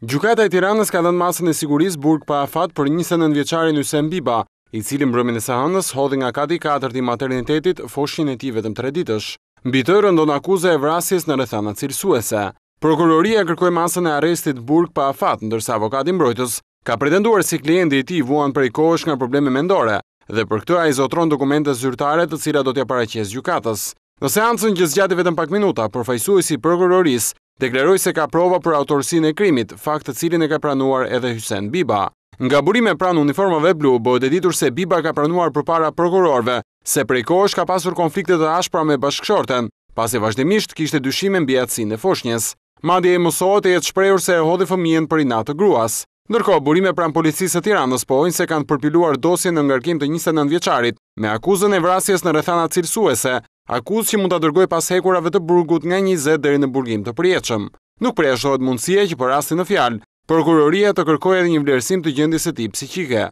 Gjukata e Tiranës ka dhënë masën e sigurisë Burg pa afat për 29 vjeçarin Hysem Biba, i cili mbrëmin e sahanës hodhi nga kati 4 i maternitetit foshin e tij vetëm 3 ditësh. Mbi të rëndon akuza e vrasjes në rrethana cilësuese. Prokuroria kërkoi masën e arrestit Burg pa afat, ndërsa avokati mbrojtës ka pretenduar se klienti i tij vuan prej kohësh nga probleme mendore dhe për këtë ai zotron dokumente zyrtare të cilat do t'ja paraqesë gjykatës. Në seancën që zgjati vetëm pak minuta, përfaqësuesi prokurorisë Dekleroj se ka prova për autorsin e krimit, fakt të cilin e ka pranuar edhe Hysen Biba. Nga burime pranë uniformave blu, bëhet e ditur se Biba ka pranuar për para prokurorve, se prej kosh ka pasur konfliktet dhe ashpra me bashkëshorten, pas e vazhdimisht kishte dyshime në bjatësin e foshnjes. Madje e mësot e jetë shprejur se e hodhi fëmijen për i natë gruas. Ndërko, burime pranë policisë të tiranës pojnë po se kanë përpiluar dosje në ngarkim të 29 vjeqarit, me akuzën e vrasjes në rëthana cilësuese, akuzë që mund të dërgoj pas hekurave të burgut nga 20 dheri në burgim të prieqëm. Nuk preja shohet mundësie që për po rastin në fjalë, prokuroria të kërkoj edhe një vlerësim të gjendis e tipë si qike.